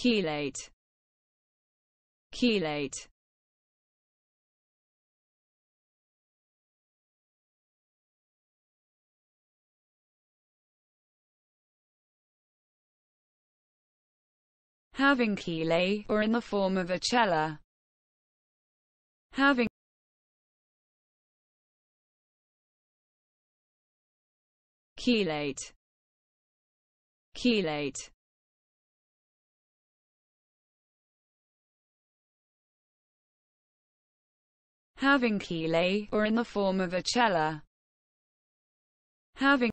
Chelate. Chelate. having chelate, or in the form of a cella. Having chelate, chelate. having kele, or in the form of a cella, having